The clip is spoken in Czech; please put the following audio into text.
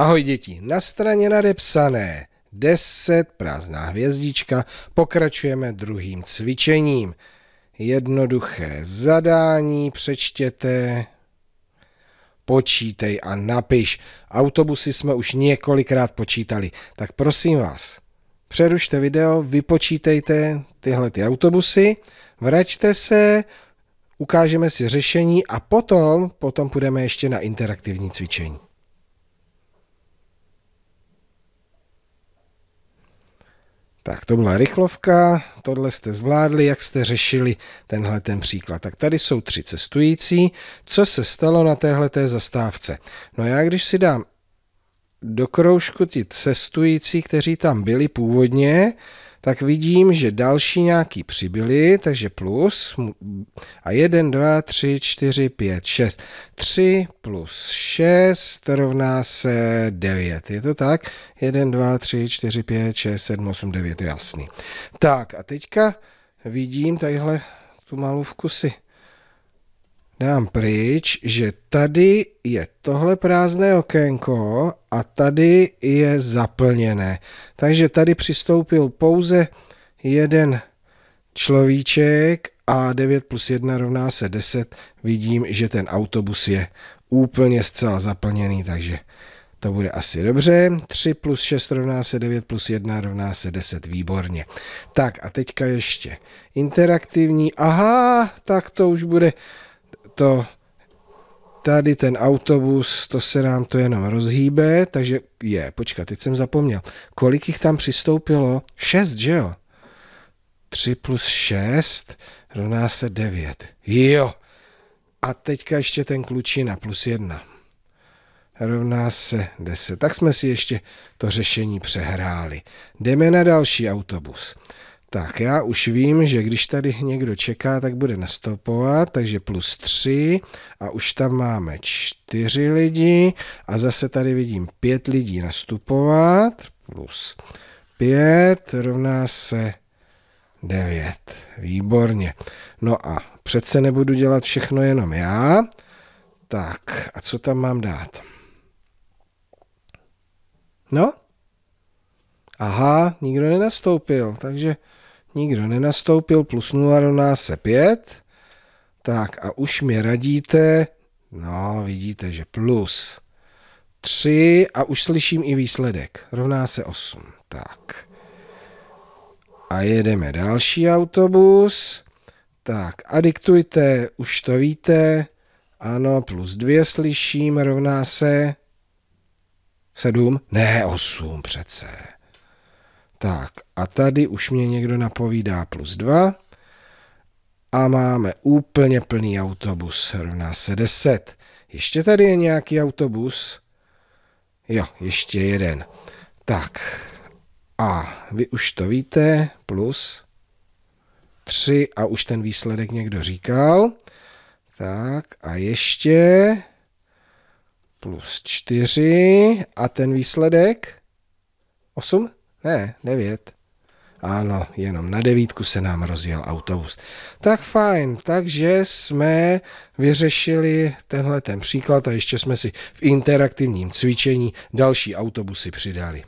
Ahoj děti, na straně nadepsané 10 prázdná hvězdička pokračujeme druhým cvičením. Jednoduché zadání přečtěte, počítej a napiš. Autobusy jsme už několikrát počítali, tak prosím vás, přerušte video, vypočítejte tyhle ty autobusy, vraťte se, ukážeme si řešení a potom, potom půjdeme ještě na interaktivní cvičení. Tak to byla rychlovka, tohle jste zvládli, jak jste řešili tenhle ten příklad. Tak tady jsou tři cestující, co se stalo na téhle té zastávce. No já když si dám do kroužku ti cestující, kteří tam byli původně, tak vidím, že další nějaký přibyli, takže plus a 1, 2, 3, 4, 5, 6. 3 plus 6 rovná se 9, je to tak? 1, 2, 3, 4, 5, 6, 7, 8, 9, jasný. Tak a teďka vidím takhle tu malou vkusy dám pryč, že tady je tohle prázdné okénko a tady je zaplněné. Takže tady přistoupil pouze jeden človíček a 9 plus 1 rovná se 10. Vidím, že ten autobus je úplně zcela zaplněný, takže to bude asi dobře. 3 plus 6 rovná se 9 plus 1 rovná se 10. Výborně. Tak a teďka ještě interaktivní. Aha, tak to už bude to tady ten autobus, to se nám to jenom rozhýbe, takže je, počkat, teď jsem zapomněl. Kolik jich tam přistoupilo? 6, že jo? 3 plus 6 rovná se 9. Jo. A teďka ještě ten klučina plus 1 rovná se 10. Tak jsme si ještě to řešení přehráli. Jdeme na další autobus. Tak já už vím, že když tady někdo čeká, tak bude nastopovat, takže plus 3 a už tam máme 4 lidi a zase tady vidím 5 lidí nastupovat, plus 5 rovná se 9. Výborně. No a přece nebudu dělat všechno jenom já. Tak, a co tam mám dát? No? Aha, nikdo nenastoupil, takže nikdo nenastoupil, plus 0 rovná se 5. Tak a už mi radíte, no vidíte, že plus 3 a už slyším i výsledek, rovná se 8. Tak. A jedeme další autobus. Tak a diktujte, už to víte. Ano, plus 2 slyším, rovná se 7, ne 8 přece. Tak a tady už mě někdo napovídá plus 2 a máme úplně plný autobus, rovná se 10. Ještě tady je nějaký autobus? Jo, ještě jeden. Tak a vy už to víte, plus 3 a už ten výsledek někdo říkal. Tak a ještě plus 4 a ten výsledek 8? Ne, devět. Ano, jenom na devítku se nám rozjel autobus. Tak fajn, takže jsme vyřešili tenhle ten příklad a ještě jsme si v interaktivním cvičení další autobusy přidali.